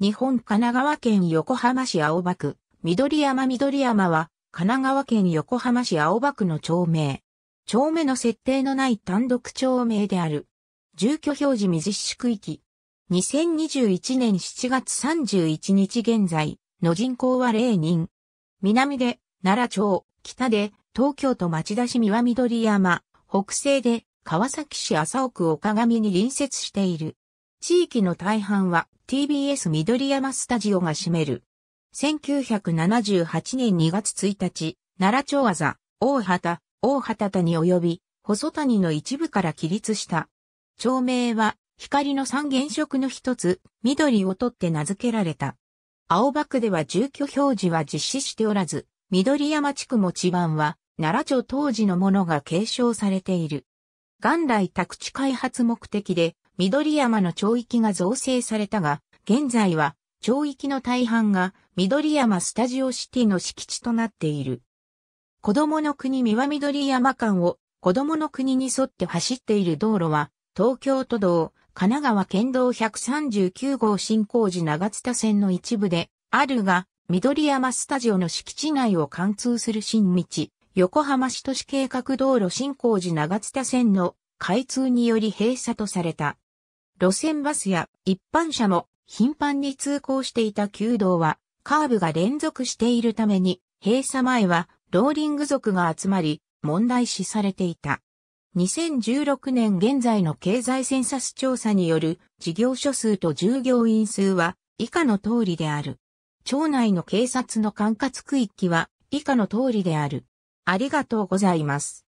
日本神奈川県横浜市青葉区、緑山緑山は、神奈川県横浜市青葉区の町名。町名の設定のない単独町名である。住居表示未実施区域。2021年7月31日現在の人口は0人。南で奈良町、北で東京都町田市三輪緑山、北西で川崎市麻生区岡上に隣接している。地域の大半は TBS 緑山スタジオが占める。1978年2月1日、奈良町技、大畑、大畑谷及び、細谷の一部から起立した。町名は、光の三原色の一つ、緑をとって名付けられた。青葉区では住居表示は実施しておらず、緑山地区も地盤は、奈良町当時のものが継承されている。元来宅地開発目的で、緑山の町域が造成されたが、現在は町域の大半が緑山スタジオシティの敷地となっている。子供の国三輪緑山間を子供の国に沿って走っている道路は、東京都道、神奈川県道139号新工事長津田線の一部で、あるが、緑山スタジオの敷地内を貫通する新道、横浜市都市計画道路新工事長津田線の開通により閉鎖とされた。路線バスや一般車も頻繁に通行していた旧道はカーブが連続しているために閉鎖前はローリング族が集まり問題視されていた。2016年現在の経済センサス調査による事業所数と従業員数は以下の通りである。町内の警察の管轄区域は以下の通りである。ありがとうございます。